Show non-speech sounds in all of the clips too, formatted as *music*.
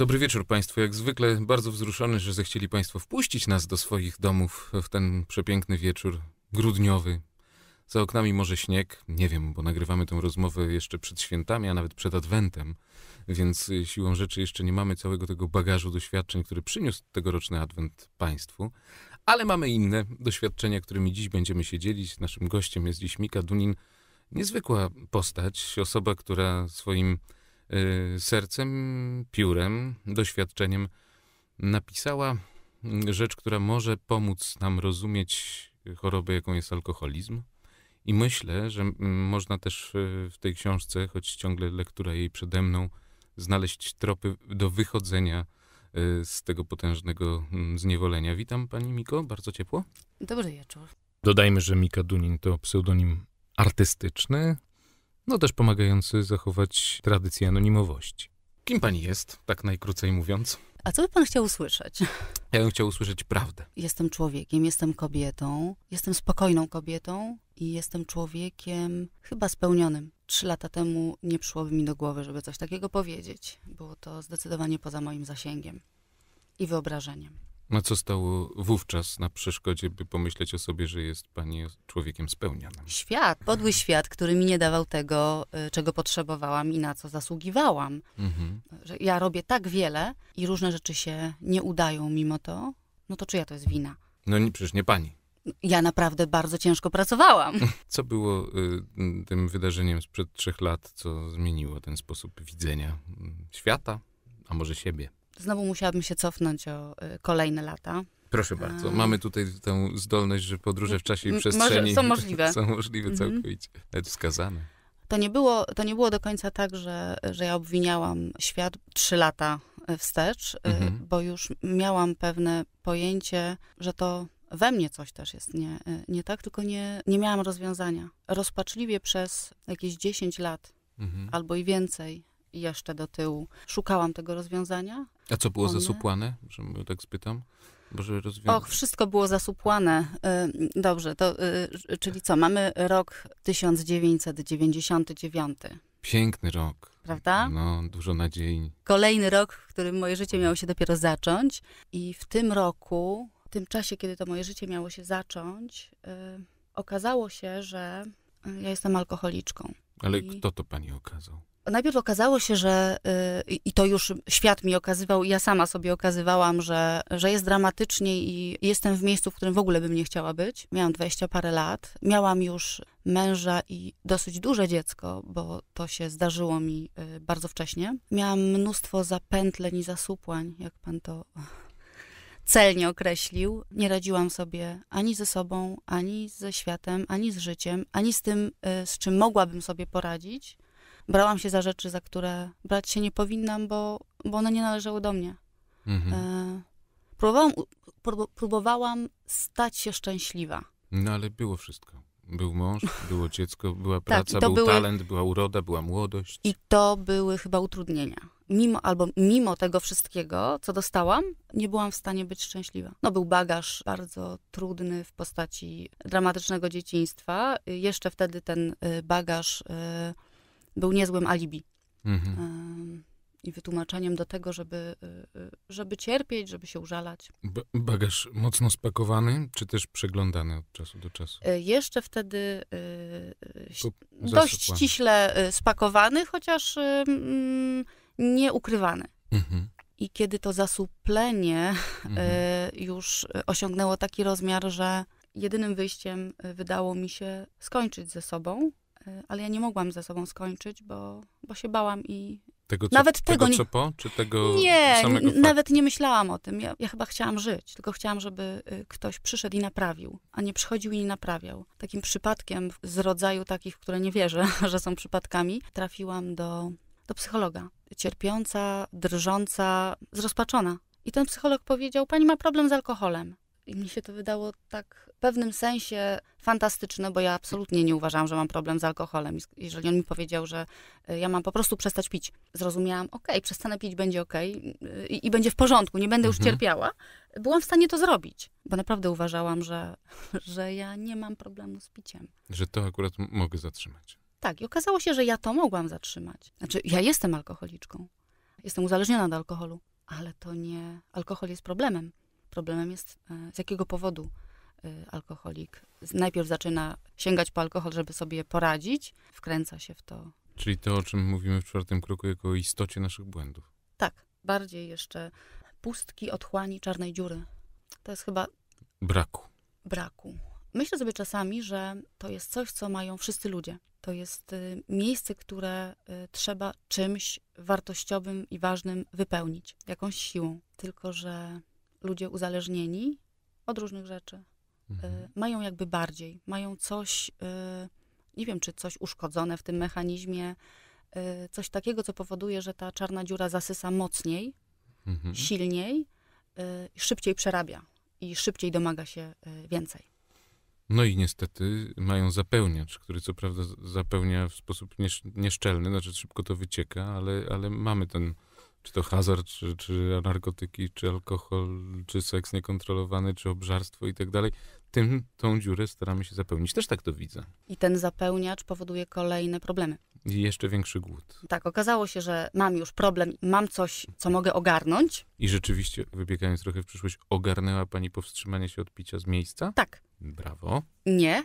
Dobry wieczór Państwu. Jak zwykle bardzo wzruszony, że zechcieli Państwo wpuścić nas do swoich domów w ten przepiękny wieczór grudniowy. Za oknami może śnieg, nie wiem, bo nagrywamy tę rozmowę jeszcze przed świętami, a nawet przed Adwentem, więc y, siłą rzeczy jeszcze nie mamy całego tego bagażu doświadczeń, który przyniósł tegoroczny Adwent Państwu, ale mamy inne doświadczenia, którymi dziś będziemy się dzielić. Naszym gościem jest dziś Mika Dunin, niezwykła postać, osoba, która swoim Y, sercem, piórem, doświadczeniem napisała rzecz, która może pomóc nam rozumieć chorobę, jaką jest alkoholizm. I myślę, że można też y, w tej książce, choć ciągle lektura jej przede mną, znaleźć tropy do wychodzenia y, z tego potężnego zniewolenia. Witam pani Miko, bardzo ciepło. Dobry wieczór. Dodajmy, że Mika Dunin to pseudonim artystyczny, no też pomagający zachować tradycję anonimowości. Kim pani jest, tak najkrócej mówiąc? A co by pan chciał usłyszeć? Ja bym chciał usłyszeć prawdę. Jestem człowiekiem, jestem kobietą, jestem spokojną kobietą i jestem człowiekiem chyba spełnionym. Trzy lata temu nie przyszłoby mi do głowy, żeby coś takiego powiedzieć. Było to zdecydowanie poza moim zasięgiem i wyobrażeniem. A co stało wówczas na przeszkodzie, by pomyśleć o sobie, że jest pani człowiekiem spełnionym? Świat, podły świat, który mi nie dawał tego, y, czego potrzebowałam i na co zasługiwałam. Mhm. Że ja robię tak wiele i różne rzeczy się nie udają mimo to, no to czyja to jest wina? No nie, przecież nie pani. Ja naprawdę bardzo ciężko pracowałam. *laughs* Co było y, tym wydarzeniem sprzed trzech lat, co zmieniło ten sposób widzenia mm, świata, a może siebie? Znowu musiałabym się cofnąć o y, kolejne lata. Proszę bardzo, mamy tutaj tę zdolność, że podróże w czasie i przestrzeni są możliwe. *laughs* Są możliwe mhm. całkowicie, mhm. nawet wskazane. To nie, było, to nie było do końca tak, że, że ja obwiniałam świat trzy lata wstecz, y, mhm. bo już miałam pewne pojęcie, że to we mnie coś też jest nie, y, nie tak, tylko nie, nie miałam rozwiązania. Rozpaczliwie przez jakieś 10 lat mhm. albo i więcej jeszcze do tyłu szukałam tego rozwiązania. A co było zasupłane, że tak spytam? Boże, rozwią... Och, wszystko było zasupłane. Y, dobrze, to y, czyli co, mamy rok 1999. Piękny rok. Prawda? No, dużo nadziei. Kolejny rok, w którym moje życie miało się dopiero zacząć. I w tym roku, w tym czasie, kiedy to moje życie miało się zacząć, y, okazało się, że ja jestem alkoholiczką. Ale I... kto to pani okazał? Najpierw okazało się, że y, i to już świat mi okazywał, i ja sama sobie okazywałam, że, że jest dramatycznie i jestem w miejscu, w którym w ogóle bym nie chciała być. Miałam dwadzieścia parę lat, miałam już męża i dosyć duże dziecko, bo to się zdarzyło mi y, bardzo wcześnie. Miałam mnóstwo zapętleń i zasupłań, jak pan to *laughs* celnie określił. Nie radziłam sobie ani ze sobą, ani ze światem, ani z życiem, ani z tym, y, z czym mogłabym sobie poradzić brałam się za rzeczy, za które brać się nie powinnam, bo, bo one nie należały do mnie. Mhm. E, próbowałam, próbowałam stać się szczęśliwa. No ale było wszystko. Był mąż, było dziecko, była tak, praca, tak, był były... talent, była uroda, była młodość. I to były chyba utrudnienia. Mimo, albo mimo tego wszystkiego, co dostałam, nie byłam w stanie być szczęśliwa. No był bagaż bardzo trudny w postaci dramatycznego dzieciństwa. Y, jeszcze wtedy ten y, bagaż y, był niezłym alibi. Mhm. I wytłumaczeniem do tego, żeby, y, y, żeby cierpieć, żeby się użalać. Ba bagaż mocno spakowany, czy też przeglądany od czasu do czasu? Y, jeszcze wtedy dość ściśle spakowany, chociaż mm, nie ukrywany. Mhm. I kiedy to zasuplenie *laughs* mhm. już osiągnęło taki rozmiar, że jedynym wyjściem wydało mi się skończyć ze sobą, Y, ale ja nie mogłam ze sobą skończyć, bo, bo się bałam i. Tego, co, nawet tego, tego nie, co po, czy tego Nie, nawet nie myślałam o tym. Ja, ja, chyba chciałam żyć, tylko chciałam, żeby y, ktoś przyszedł i naprawił, a nie przychodził i nie naprawiał. Takim przypadkiem z rodzaju takich, które nie wierzę, *laughs* że są przypadkami, trafiłam do, do psychologa. Cierpiąca, drżąca, zrozpaczona. I ten psycholog powiedział: Pani ma problem z alkoholem. I mi się to wydało tak w pewnym sensie fantastyczne, bo ja absolutnie nie uważałam, że mam problem z alkoholem. Jeżeli on mi powiedział, że y, ja mam po prostu przestać pić, zrozumiałam, okej, okay, przestanę pić, będzie okej okay, i, i, będzie w porządku, nie będę już mhm. cierpiała. Byłam w stanie to zrobić, bo naprawdę uważałam, że, *laughs* że ja nie mam problemu z piciem. Że to akurat mogę zatrzymać. Tak, i okazało się, że ja to mogłam zatrzymać. Znaczy, ja jestem alkoholiczką. Jestem uzależniona od alkoholu, ale to nie. Alkohol jest problemem. Problemem jest, e, z jakiego powodu e, alkoholik najpierw zaczyna sięgać po alkohol, żeby sobie poradzić, wkręca się w to. Czyli to, o czym mówimy w czwartym kroku, jako istocie naszych błędów. Tak, bardziej jeszcze pustki, otchłani, czarnej dziury. To jest chyba. Braku. Braku. Myślę sobie czasami, że to jest coś, co mają wszyscy ludzie. To jest y, miejsce, które y, trzeba czymś wartościowym i ważnym wypełnić, jakąś siłą. Tylko, że ludzie uzależnieni od różnych rzeczy e, mhm. mają jakby bardziej, mają coś, e, nie wiem, czy coś uszkodzone w tym mechanizmie, e, coś takiego, co powoduje, że ta czarna dziura zasysa mocniej, mhm. silniej, szybciej przerabia i szybciej domaga się więcej. No i niestety mają zapełniacz, który co prawda zapełnia w sposób niesz nieszczelny, znaczy szybko to wycieka, ale, ale mamy ten czy to hazard, czy, czy narkotyki, czy alkohol, czy seks niekontrolowany, czy obżarstwo i tak dalej, tym tą dziurę staramy się zapełnić. Też tak to widzę. I ten zapełniacz powoduje kolejne problemy. I jeszcze większy głód. Tak, okazało się, że mam już problem, mam coś, co mogę ogarnąć. I rzeczywiście, wybiegając trochę w przyszłość, ogarnęła pani powstrzymanie się od picia z miejsca? Tak. Brawo. Nie.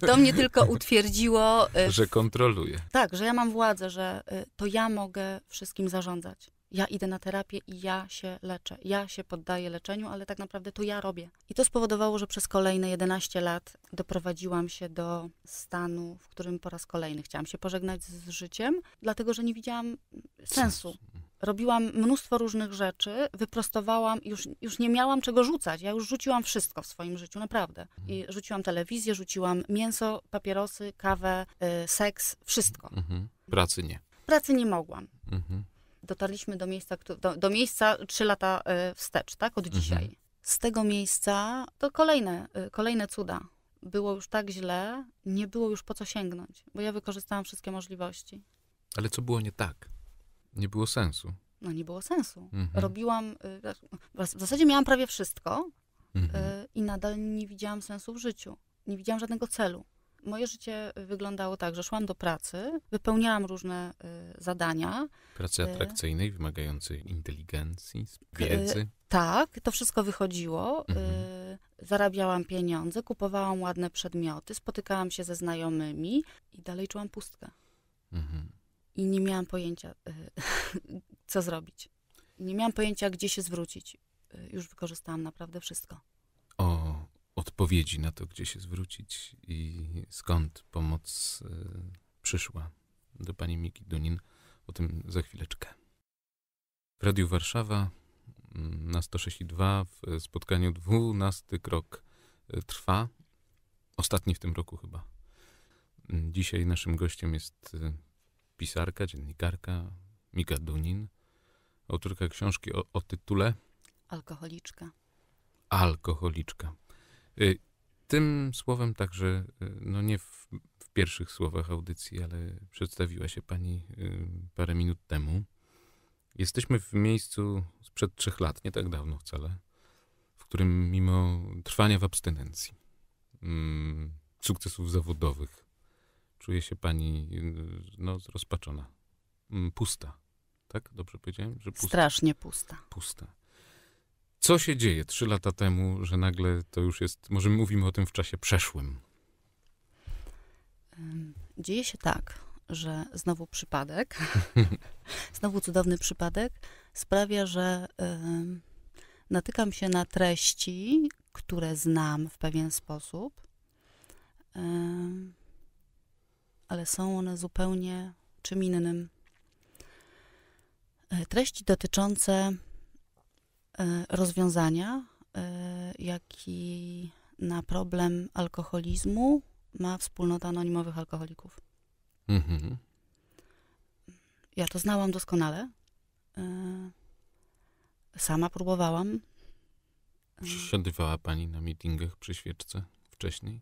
*laughs* to mnie tylko utwierdziło. Y, że kontroluje. Tak, że ja mam władzę, że y, to ja mogę wszystkim zarządzać ja idę na terapię i ja się leczę. Ja się poddaję leczeniu, ale tak naprawdę to ja robię. I to spowodowało, że przez kolejne 11 lat doprowadziłam się do stanu, w którym po raz kolejny chciałam się pożegnać z życiem, dlatego że nie widziałam sensu. Robiłam mnóstwo różnych rzeczy, wyprostowałam, już, już nie miałam czego rzucać. Ja już rzuciłam wszystko w swoim życiu, naprawdę. I mhm. rzuciłam telewizję, rzuciłam mięso, papierosy, kawę, y, seks, wszystko. Mhm. Pracy nie. Pracy nie mogłam. Mhm dotarliśmy do miejsca, do, do miejsca trzy lata e, wstecz, tak, od mhm. dzisiaj. Mhm. Z tego miejsca to kolejne, e, kolejne cuda. Było już tak źle, nie było już po co sięgnąć, bo ja wykorzystałam wszystkie możliwości. Ale co było nie tak? Nie było sensu. No nie było sensu. Mhm. Robiłam, e, w zasadzie miałam prawie wszystko mhm. i nadal nie widziałam sensu w życiu. Nie widziałam żadnego celu. Moje życie wyglądało tak, że szłam do pracy, wypełniałam różne y, zadania. Pracy y, atrakcyjnej, wymagającej inteligencji, y, wiedzy. Y, tak, to wszystko wychodziło. Y, mhm. zarabiałam pieniądze, kupowałam ładne przedmioty, spotykałam się ze znajomymi i dalej czułam pustkę. Mhm. I nie miałam pojęcia, *laughs* co zrobić. Nie miałam pojęcia, gdzie się zwrócić. Już wykorzystałam naprawdę wszystko odpowiedzi na to, gdzie się zwrócić i skąd pomoc y, przyszła do pani Miki Dunin. O tym za chwileczkę. W Radiu Warszawa mm, na 106.2 w spotkaniu 12 krok y, trwa. Ostatni w tym roku chyba. Mm, dzisiaj naszym gościem jest y, pisarka, dziennikarka Mika Dunin, autorka książki o, o tytule Alkoholiczka. Alkoholiczka. Y, tym słowem także, y, no nie w, w, pierwszych słowach audycji, ale przedstawiła się pani y, parę minut temu. Jesteśmy w miejscu sprzed trzech lat, nie tak dawno wcale, w którym mimo trwania w abstynencji, mm, sukcesów zawodowych, czuje się pani no, rozpaczona, mm, pusta. Tak? Dobrze powiedziałem? Że pusta. Strasznie pusta. Pusta. Co się dzieje trzy lata temu, że nagle to już jest, może mówimy o tym w czasie przeszłym? Dzieje się tak, że znowu przypadek, *laughs* *laughs* znowu cudowny przypadek sprawia, że y, natykam się na treści, które znam w pewien sposób, y, ale są one zupełnie czym innym. E, treści dotyczące E, rozwiązania, e, jak i na problem alkoholizmu ma wspólnota anonimowych alkoholików. Mhm. Ja to znałam doskonale. E, sama próbowałam. Siadywała pani na meetingach przy świeczce wcześniej?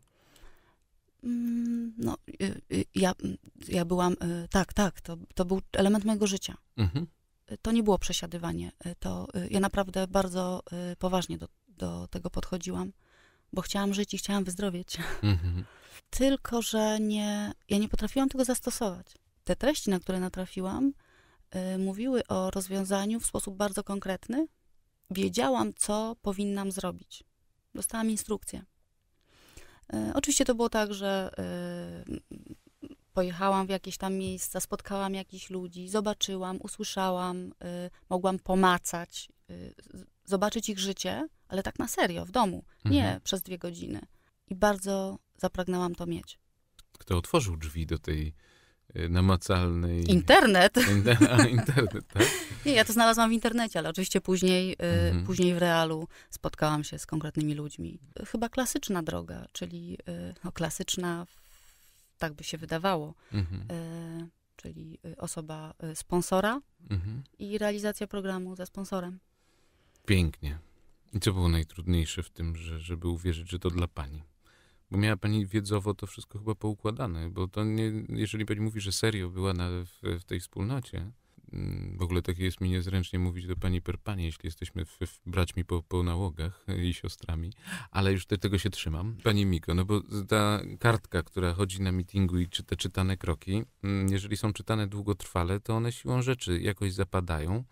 Mm, no, y, y, ja, ja byłam, y, tak, tak, to, to był element mojego życia. Mhm to nie było przesiadywanie. Y, to y, ja naprawdę bardzo y, poważnie do, do tego podchodziłam, bo chciałam żyć i chciałam wyzdrowieć. *laughs* Mhm. Tylko, że nie, ja nie potrafiłam tego zastosować. Te treści, na które natrafiłam, mówiły o rozwiązaniu w sposób bardzo konkretny. Wiedziałam, co powinnam zrobić. Dostałam instrukcję. Oczywiście to było tak, że pojechałam w jakieś tam miejsca, spotkałam jakichś ludzi, zobaczyłam, usłyszałam, y, mogłam pomacać, y, zobaczyć ich życie, ale tak na serio, w domu, nie mhm. przez dwie godziny. I bardzo zapragnęłam to mieć. Kto otworzył drzwi do tej y, namacalnej... Internet! *laughs* internet, tak? *laughs* nie, ja to znalazłam w internecie, ale oczywiście później, y, mhm. później w realu spotkałam się z konkretnymi ludźmi. Chyba klasyczna droga, czyli y, no, klasyczna w tak by się wydawało, mhm. E, y, czyli osoba y, sponsora mhm. i realizacja programu ze sponsorem. Pięknie. I co było najtrudniejsze w tym, że, żeby uwierzyć, że to dla pani? Bo miała pani wiedzowo to wszystko chyba poukładane, bo to nie, jeżeli pani mówi, że serio była na, w, w tej wspólnocie, Mm, w ogóle tak jest mi niezręcznie mówić do pani per pani, jeśli jesteśmy w, w braćmi po, po nałogach i siostrami, ale już tego się trzymam. Pani Miko, no bo ta kartka, która chodzi na mitingu i czy te czytane kroki, mm, jeżeli są czytane długotrwale, to one siłą rzeczy jakoś zapadają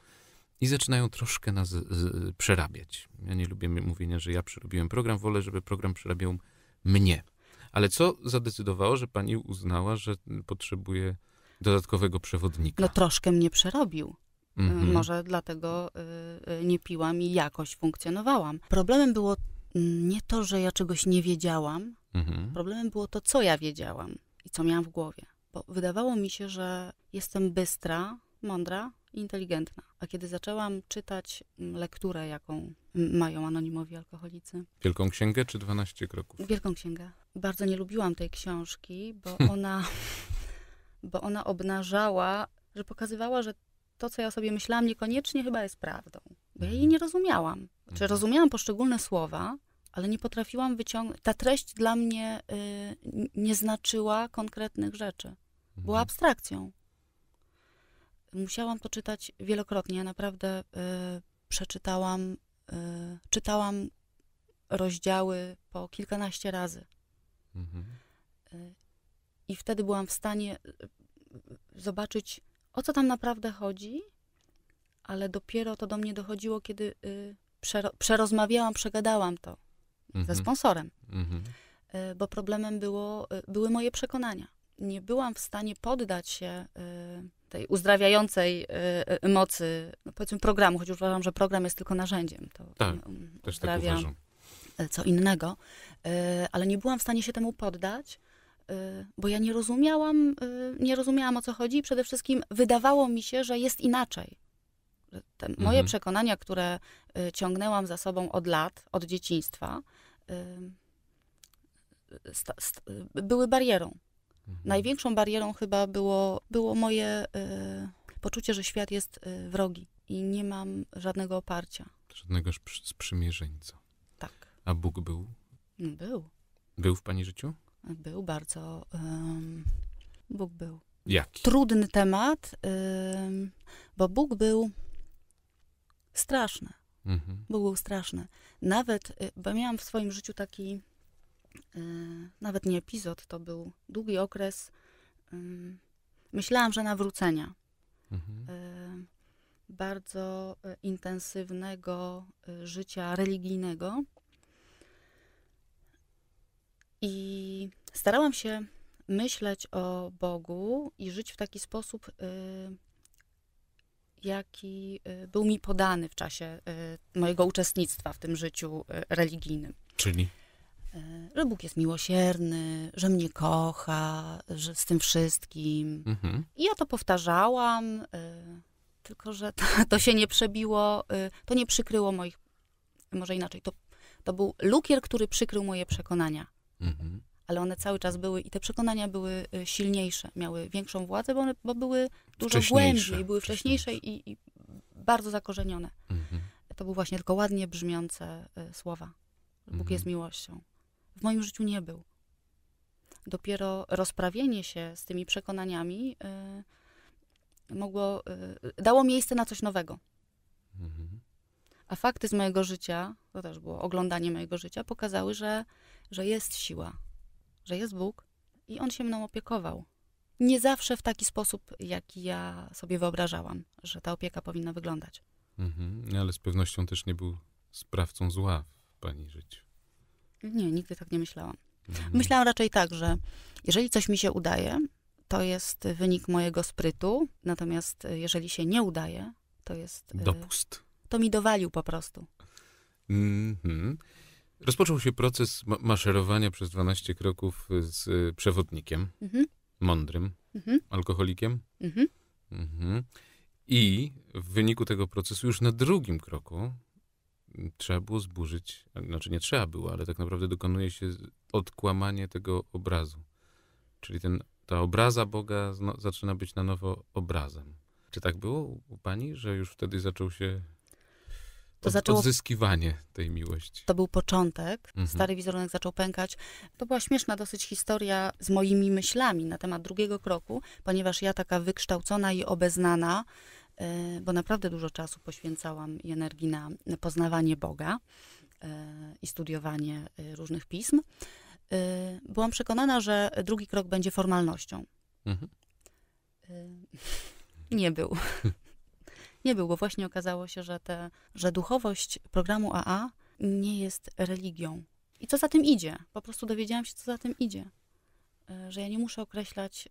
i zaczynają troszkę nas z, z, przerabiać. Ja nie lubię mówienia, że ja przerobiłem program, wolę, żeby program przerabiał mnie. Ale co zadecydowało, że pani uznała, że potrzebuje Dodatkowego przewodnika. No troszkę mnie przerobił. Mhm. Może dlatego y, y, nie piłam i jakoś funkcjonowałam. Problemem było nie to, że ja czegoś nie wiedziałam. Mhm. Problemem było to, co ja wiedziałam i co miałam w głowie. Bo wydawało mi się, że jestem bystra, mądra i inteligentna. A kiedy zaczęłam czytać mm, lekturę, jaką mają anonimowi alkoholicy. Wielką Księgę czy 12 kroków? Wielką Księgę. Bardzo nie lubiłam tej książki, bo hm. ona *laughs* bo ona obnażała, że pokazywała, że to, co ja sobie myślałam, niekoniecznie chyba jest prawdą. Bo ja jej mhm. nie rozumiałam. Czy znaczy, mhm. rozumiałam poszczególne słowa, ale nie potrafiłam wyciągnąć. Ta treść dla mnie y, nie znaczyła konkretnych rzeczy. Była mhm. abstrakcją. Musiałam to czytać wielokrotnie. Ja naprawdę y, przeczytałam, y, czytałam rozdziały po kilkanaście razy. Mhm. Y, i wtedy byłam w stanie e, zobaczyć, o co tam naprawdę chodzi, ale dopiero to do mnie dochodziło, kiedy y, przerozmawiałam, przegadałam to mhm. ze sponsorem, mhm. y, bo problemem było, y, były moje przekonania. Nie byłam w stanie poddać się tej uzdrawiającej mocy, no powiedzmy, programu, choć uważam, że program jest tylko narzędziem. To tak, um, też tak uważam. Co innego, ale nie byłam w stanie się temu poddać, Y, bo ja nie rozumiałam, y, nie rozumiałam o co chodzi i przede wszystkim wydawało mi się, że jest inaczej. Te moje mhm. przekonania, które y, ciągnęłam za sobą od lat, od dzieciństwa, były barierą. Mhm. Największą barierą chyba było, było moje poczucie, że świat jest wrogi i nie mam żadnego oparcia. Żadnego sprzymierzeńca. Tak. A Bóg był? Był. Był w pani życiu? Był bardzo. Um, Bóg był. Jaki? Trudny temat, um, bo Bóg był straszny. Mhm. Bóg był straszny. Nawet, y, bo miałam w swoim życiu taki, y, nawet nie epizod, to był długi okres. myślałam, że nawrócenia. Mhm. Y, bardzo e, intensywnego e, życia religijnego i starałam się myśleć o Bogu i żyć w taki sposób, y, jaki y, był mi podany w czasie y, mojego uczestnictwa w tym życiu religijnym. Czyli? Że Bóg jest miłosierny, że mnie kocha, że z tym wszystkim. Mhm. I ja to powtarzałam, tylko że *laughs* to, to, się nie przebiło, to nie przykryło moich, może inaczej, to, to był lukier, który przykrył moje przekonania Mhm. Ale one cały czas były i te przekonania były y, silniejsze, miały większą władzę, bo, one, bo były dużo głębiej, były wcześniejsze i, i bardzo zakorzenione. Mhm. To były właśnie tylko ładnie brzmiące y, słowa. Bóg mhm. jest miłością. W moim życiu nie był. Dopiero rozprawienie się z tymi przekonaniami y, mogło, y, y dało miejsce na coś nowego. A fakty z mojego życia, to też było oglądanie mojego życia, pokazały, że, że jest siła, że jest Bóg i on się mną opiekował. Nie zawsze w taki sposób, jaki ja sobie wyobrażałam, że ta opieka powinna wyglądać. Mhm, no ale z pewnością też nie był sprawcą zła w pani życiu. Nie, nigdy tak nie myślałam. Mhm. Myślałam raczej tak, że jeżeli coś mi się udaje, to jest wynik mojego sprytu, natomiast jeżeli się nie udaje, to jest. Y, Dopust. To mi dowalił po prostu. Mhm. Rozpoczął się proces ma maszerowania przez 12 kroków y, z y, przewodnikiem, mhm. mądrym, mhm. alkoholikiem. Mhm. alkoholikiem. I w wyniku tego procesu już na drugim kroku mm, trzeba było zburzyć, znaczy nie trzeba było, ale tak naprawdę dokonuje się odkłamanie tego obrazu. Czyli ten, ta obraza Boga zaczyna być na nowo obrazem. Czy tak było u pani, że już wtedy zaczął się to zaczęło... Odzyskiwanie tej miłości. To był początek. Mhm. Stary wizerunek zaczął pękać. To była śmieszna dosyć historia z moimi myślami na temat drugiego kroku, ponieważ ja taka wykształcona i obeznana, e, bo naprawdę dużo czasu poświęcałam i energii na poznawanie Boga e, i studiowanie e, różnych pism, byłam przekonana, że drugi krok będzie formalnością. Mhm. *laughs* Nie był. *laughs* nie był, bo właśnie okazało się, że, te, że duchowość programu AA nie jest religią. I co za tym idzie? Po prostu dowiedziałam się, co za tym idzie. E, że ja nie muszę określać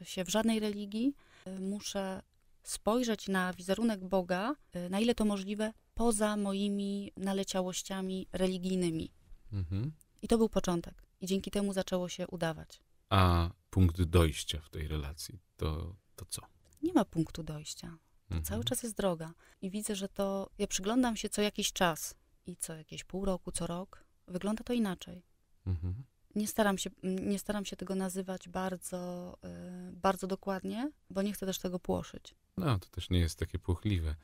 e, się w żadnej religii, e, muszę spojrzeć na wizerunek Boga, na ile to możliwe, poza moimi naleciałościami religijnymi. Mhm. I to był początek. I dzięki temu zaczęło się udawać. A punkt dojścia w tej relacji to, to co? Nie ma punktu dojścia. To cały mhm. czas jest droga. I widzę, że to. Ja przyglądam się co jakiś czas i co jakieś pół roku, co rok, wygląda to inaczej. Mhm. Nie, staram się, nie staram się tego nazywać bardzo, yy, bardzo dokładnie, bo nie chcę też tego płoszyć. No, to też nie jest takie płochliwe,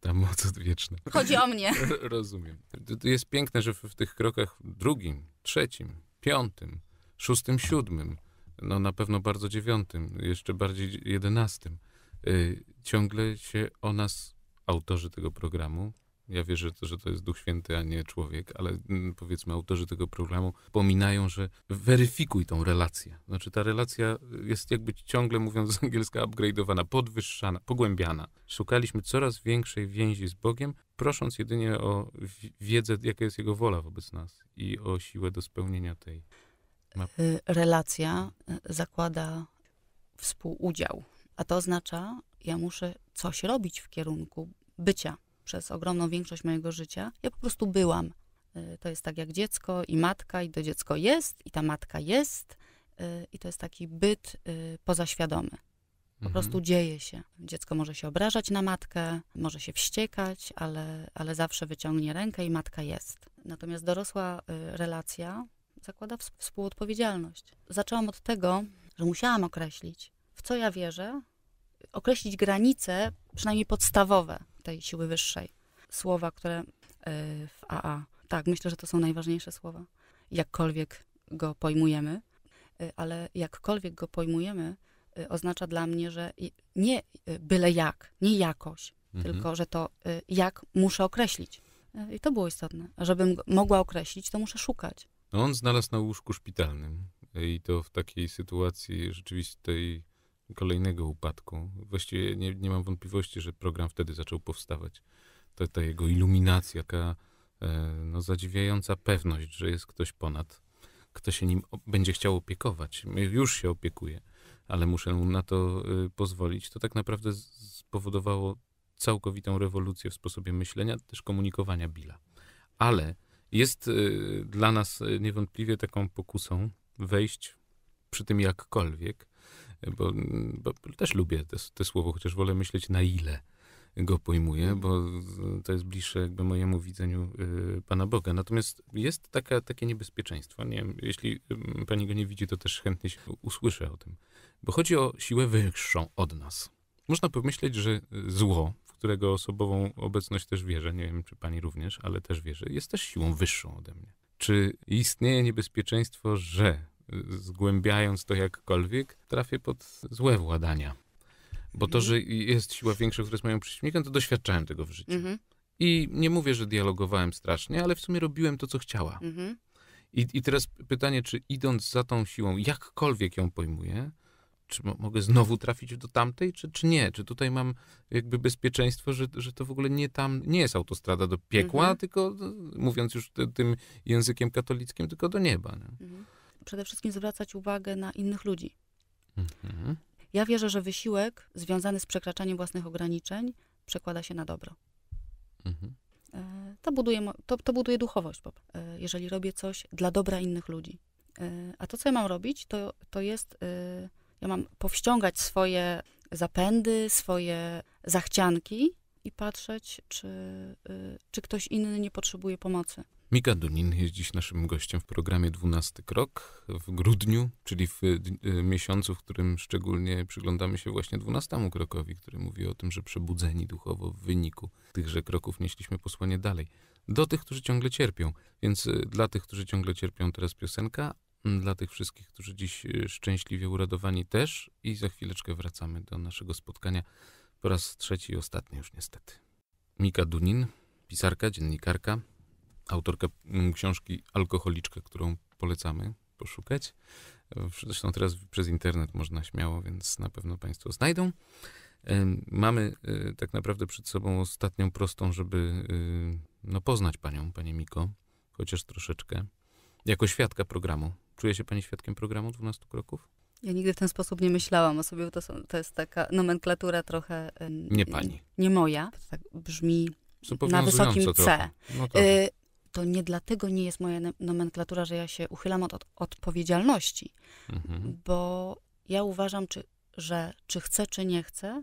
ta moc odwieczna. Chodzi o mnie. *laughs* Rozumiem. jest piękne, że w, w tych krokach drugim, trzecim, piątym, szóstym, siódmym, no na pewno bardzo dziewiątym, jeszcze bardziej jedenastym, Y, ciągle się o nas, autorzy tego programu, ja wierzę, że to jest Duch Święty, a nie człowiek, ale mm, powiedzmy autorzy tego programu pominają, że weryfikuj tą relację. Znaczy ta relacja jest jakby ciągle, mówiąc z angielska, upgrade'owana, podwyższana, pogłębiana. Szukaliśmy coraz większej więzi z Bogiem, prosząc jedynie o wiedzę, jaka jest Jego wola wobec nas i o siłę do spełnienia tej. Mapy. Y, relacja y, zakłada współudział a to oznacza, ja muszę coś robić w kierunku bycia przez ogromną większość mojego życia. Ja po prostu byłam. Y, to jest tak jak dziecko i matka, i to dziecko jest, i ta matka jest, y, i to jest taki byt y, pozaświadomy. Po mhm. prostu dzieje się. Dziecko może się obrażać na matkę, może się wściekać, ale, ale zawsze wyciągnie rękę i matka jest. Natomiast dorosła relacja zakłada współodpowiedzialność. Zaczęłam od tego, że musiałam określić, w co ja wierzę, określić granice, przynajmniej podstawowe tej siły wyższej. Słowa, które e, w AA. Tak, myślę, że to są najważniejsze słowa. Jakkolwiek go pojmujemy, e, ale jakkolwiek go pojmujemy, e, oznacza dla mnie, że nie byle jak, nie jakoś, mhm. tylko że to jak muszę określić. I to było istotne. A żebym mogła określić, to muszę szukać. No on znalazł na łóżku szpitalnym i to w takiej sytuacji rzeczywistej kolejnego upadku. Właściwie nie, nie mam wątpliwości, że program wtedy zaczął powstawać. To ta jego iluminacja, taka e, no, zadziwiająca pewność, że jest ktoś ponad, kto się nim będzie chciał opiekować. Już się opiekuje, ale muszę mu na to y, pozwolić. To tak naprawdę spowodowało całkowitą rewolucję w sposobie myślenia, też komunikowania Billa. Ale jest y, dla nas y, niewątpliwie taką pokusą wejść przy tym jakkolwiek bo, bo też lubię to słowo, chociaż wolę myśleć na ile go pojmuję, mhm. bo to jest bliższe jakby mojemu widzeniu y, Pana Boga. Natomiast jest taka, takie niebezpieczeństwo. Nie wiem, jeśli y, Pani go nie widzi, to też chętnie się usłyszę o tym. Bo chodzi o siłę wyższą od nas. Można pomyśleć, że y, zło, w którego osobową obecność też wierzę, nie wiem czy Pani również, ale też wierzę, jest też siłą wyższą ode mnie. Czy istnieje niebezpieczeństwo, że zgłębiając to jakkolwiek, trafię pod złe władania. Bo to, mhm. że jest siła większa, która jest moją przeciwnikiem, to doświadczałem tego w życiu. Mhm. I nie mówię, że dialogowałem strasznie, ale w sumie robiłem to, co chciała. Mhm. I, I teraz pytanie, czy idąc za tą siłą, jakkolwiek ją pojmuję, czy mogę znowu trafić do tamtej, czy, czy nie? Czy tutaj mam jakby bezpieczeństwo, że, że to w ogóle nie tam, nie jest autostrada do piekła, tylko mówiąc już tym językiem katolickim, tylko do nieba. Nie? przede wszystkim zwracać uwagę na innych ludzi. Mhm. Ja wierzę, że wysiłek związany z przekraczaniem własnych ograniczeń przekłada się na dobro. Mhm. E, to, buduje, to, to buduje duchowość, e, jeżeli robię coś dla dobra innych ludzi. E, a to, co ja mam robić, to, to jest, ja mam powściągać swoje zapędy, swoje zachcianki i patrzeć, czy, czy ktoś inny nie potrzebuje pomocy. Mika Dunin jest dziś naszym gościem w programie 12 Krok w grudniu, czyli w e, e, miesiącu, w którym szczególnie przyglądamy się właśnie 12 krokowi, który mówi o tym, że przebudzeni duchowo w wyniku tychże kroków nieśliśmy posłanie dalej. Do tych, którzy ciągle cierpią. Więc e, dla tych, którzy ciągle cierpią, teraz piosenka. Mm, dla tych wszystkich, którzy dziś szczęśliwie uradowani też. I za chwileczkę wracamy do naszego spotkania po raz trzeci i ostatni już niestety. Mika Dunin, pisarka, dziennikarka, autorka mm, książki Alkoholiczka, którą polecamy poszukać. E, zresztą teraz przez internet można śmiało, więc na pewno Państwo znajdą. E, mamy e, tak naprawdę przed sobą ostatnią prostą, żeby no, poznać Panią, Panie Miko, chociaż troszeczkę. Jako świadka programu. Czuje się Pani świadkiem programu 12 kroków? Ja nigdy w ten sposób nie myślałam o sobie, to, są, to jest taka nomenklatura trochę... Nie Pani. Nie moja. To tak brzmi na wysokim C. No to... Tak. Y, to nie dlatego nie jest moja nomenklatura, że ja się uchylam od, od odpowiedzialności, mhm. bo ja uważam, czy, że czy chcę, czy nie chcę,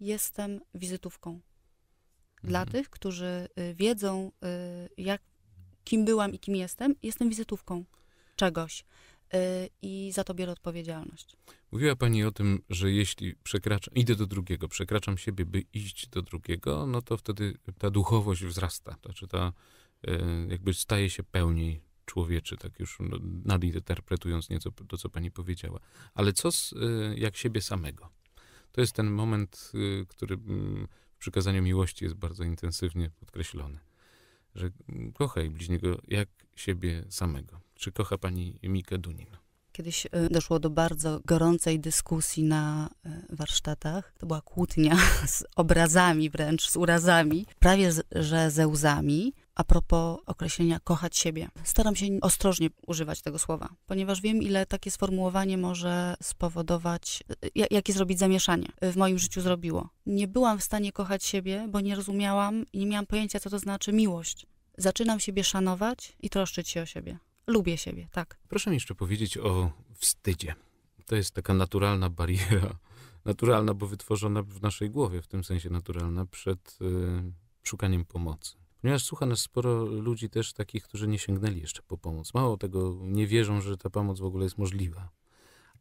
jestem wizytówką. Mhm. Dla tych, którzy y, wiedzą, y, jak, kim byłam i kim jestem, jestem wizytówką czegoś y, i za to biorę odpowiedzialność. Mówiła Pani o tym, że jeśli przekraczam, idę do drugiego, przekraczam siebie, by iść do drugiego, no to wtedy ta duchowość wzrasta. To znaczy ta Y, jakby staje się pełniej człowieczy, tak już no, nadinterpretując nieco to, co pani powiedziała. Ale co z, y, jak siebie samego? To jest ten moment, y, który mm, w przykazaniu miłości jest bardzo intensywnie podkreślony. Że mm, kochaj bliźniego jak siebie samego. Czy kocha pani Mikę Dunin? Kiedyś doszło do bardzo gorącej dyskusji na warsztatach. To była kłótnia *laughs* z obrazami wręcz, z urazami, prawie że ze łzami a propos określenia kochać siebie. Staram się ostrożnie używać tego słowa, ponieważ wiem, ile takie sformułowanie może spowodować, jakie zrobić zamieszanie w moim życiu zrobiło. Nie byłam w stanie kochać siebie, bo nie rozumiałam i nie miałam pojęcia, co to znaczy miłość. Zaczynam siebie szanować i troszczyć się o siebie. Lubię siebie, tak. Proszę mi jeszcze powiedzieć o wstydzie. To jest taka naturalna bariera. *laughs* Naturalna, bo wytworzona w naszej głowie, w tym sensie naturalna, przed y, szukaniem pomocy Ponieważ słucha nas sporo ludzi też takich, którzy nie sięgnęli jeszcze po pomoc. Mało tego, nie wierzą, że ta pomoc w ogóle jest możliwa,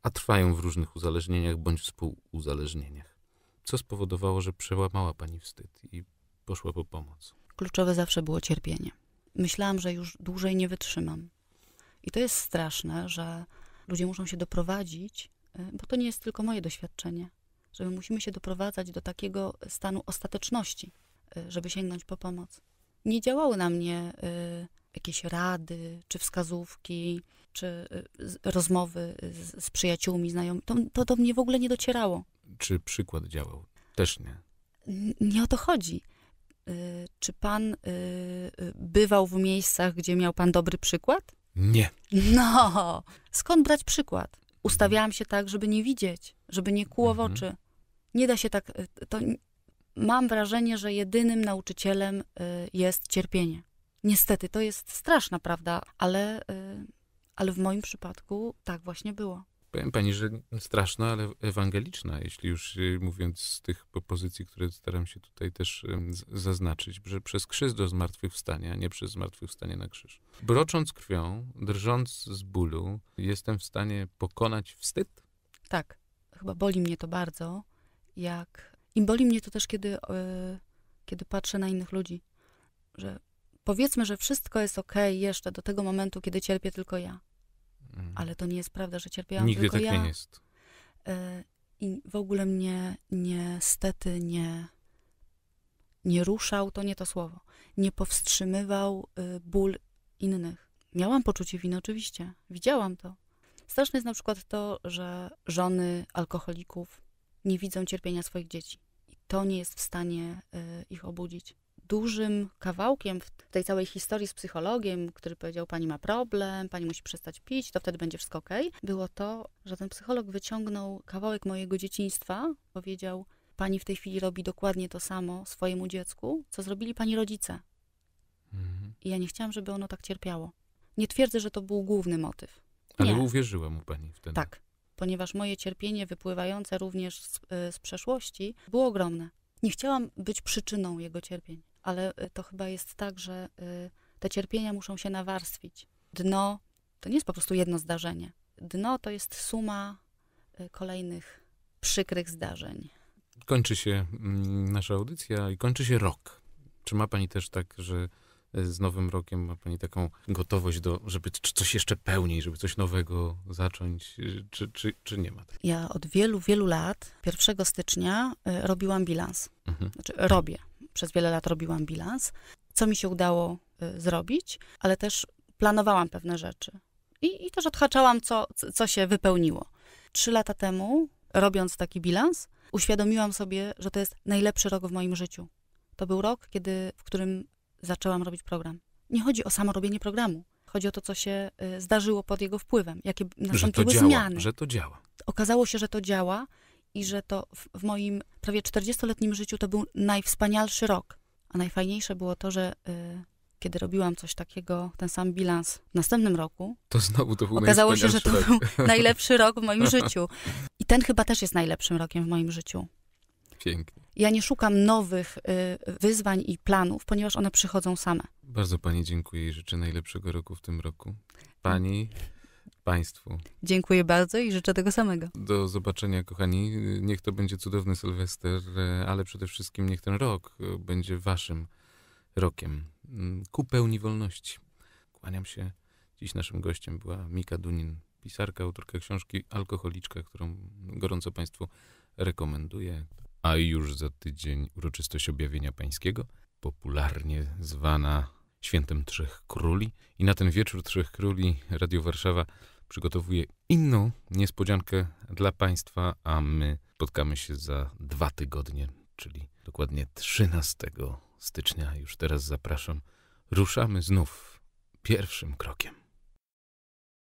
a trwają w różnych uzależnieniach bądź współuzależnieniach. Co spowodowało, że przełamała pani wstyd i poszła po pomoc? Kluczowe zawsze było cierpienie. Myślałam, że już dłużej nie wytrzymam. I to jest straszne, że ludzie muszą się doprowadzić, e, bo to nie jest tylko moje doświadczenie, że my musimy się doprowadzać do takiego stanu ostateczności, e, żeby sięgnąć po pomoc nie działały na mnie y, jakieś rady, czy wskazówki, czy y, rozmowy z, przyjaciółmi, znajomymi. To, to do mnie w ogóle nie docierało. Czy przykład działał? Też nie. Nie o to chodzi. Y, czy pan bywał w miejscach, gdzie miał pan dobry przykład? Nie. No, skąd brać przykład? Ustawiałam się tak, żeby nie widzieć, żeby nie kuło w mhm. oczy. Nie da się tak, to mam wrażenie, że jedynym nauczycielem y, jest cierpienie. Niestety, to jest straszna prawda, ale, y, ale w moim przypadku tak właśnie było. Powiem pani, że straszna, ale ewangeliczna, jeśli już y, mówiąc z tych pozycji, które staram się tutaj też zaznaczyć, że przez krzyż do zmartwychwstania, a nie przez zmartwychwstanie na krzyż. Brocząc krwią, drżąc z bólu, jestem w stanie pokonać wstyd? Tak. Chyba boli mnie to bardzo, jak i boli mnie to też, kiedy, e, kiedy patrzę na innych ludzi, że powiedzmy, że wszystko jest ok jeszcze do tego momentu, kiedy cierpię tylko ja. Mhm. Ale to nie jest prawda, że cierpiałam Nigdy tylko tak ja. Nigdy tak nie jest. E, I w ogóle mnie niestety nie, nie ruszał, to nie to słowo, nie powstrzymywał y, ból innych. Miałam poczucie winy, oczywiście. Widziałam to. Straszne jest na przykład to, że żony alkoholików nie widzą cierpienia swoich dzieci. I to nie jest w stanie y, ich obudzić. Dużym kawałkiem w tej całej historii z psychologiem, który powiedział, pani ma problem, pani musi przestać pić, to wtedy będzie wszystko okay, było to, że ten psycholog wyciągnął kawałek mojego dzieciństwa, powiedział, pani w tej chwili robi dokładnie to samo swojemu dziecku, co zrobili pani rodzice. Mhm. I ja nie chciałam, żeby ono tak cierpiało. Nie twierdzę, że to był główny motyw. Nie. Ale uwierzyła mu pani wtedy. Tak ponieważ moje cierpienie wypływające również z, e, z przeszłości było ogromne. Nie chciałam być przyczyną jego cierpień, ale e, to chyba jest tak, że e, te cierpienia muszą się nawarstwić. Dno to nie jest po prostu jedno zdarzenie. Dno to jest suma kolejnych przykrych zdarzeń. Kończy się mm, nasza audycja i kończy się rok. Czy ma pani też tak, że z nowym rokiem ma pani taką gotowość do, żeby coś jeszcze pełniej, żeby coś nowego zacząć, czy, czy, czy nie ma? Ja od wielu, wielu lat, 1 stycznia y, robiłam bilans. Mhm. Znaczy robię. Przez wiele lat robiłam bilans. Co mi się udało y, zrobić, ale też planowałam pewne rzeczy. I, i też odhaczałam, co, co się wypełniło. Trzy lata temu, robiąc taki bilans, uświadomiłam sobie, że to jest najlepszy rok w moim życiu. To był rok, kiedy, w którym zaczęłam robić program. Nie chodzi o samo robienie programu. Chodzi o to, co się y, zdarzyło pod jego wpływem, jakie nastąpiły że działa, zmiany. Że to działa. Okazało się, że to działa i że to w, w moim prawie 40-letnim życiu to był najwspanialszy rok. A najfajniejsze było to, że y, kiedy robiłam coś takiego, ten sam bilans w następnym roku, to znowu to był okazało się, że to rok. był *laughs* najlepszy rok w moim życiu. I ten chyba też jest najlepszym rokiem w moim życiu. Pięknie. Ja nie szukam nowych y, wyzwań i planów, ponieważ one przychodzą same. Bardzo Pani dziękuję i życzę najlepszego roku w tym roku. Pani, Państwu. Dziękuję bardzo i życzę tego samego. Do zobaczenia, kochani. Niech to będzie cudowny Sylwester, ale przede wszystkim niech ten rok y, będzie Waszym rokiem mm, ku pełni wolności. Kłaniam się. Dziś naszym gościem była Mika Dunin, pisarka, autorka książki Alkoholiczka, którą gorąco Państwu rekomenduję a już za tydzień uroczystość objawienia pańskiego, popularnie zwana Świętem Trzech Króli. I na ten wieczór Trzech Króli Radio Warszawa przygotowuje inną niespodziankę dla Państwa, a my spotkamy się za dwa tygodnie, czyli dokładnie 13 stycznia. Już teraz zapraszam. Ruszamy znów pierwszym krokiem.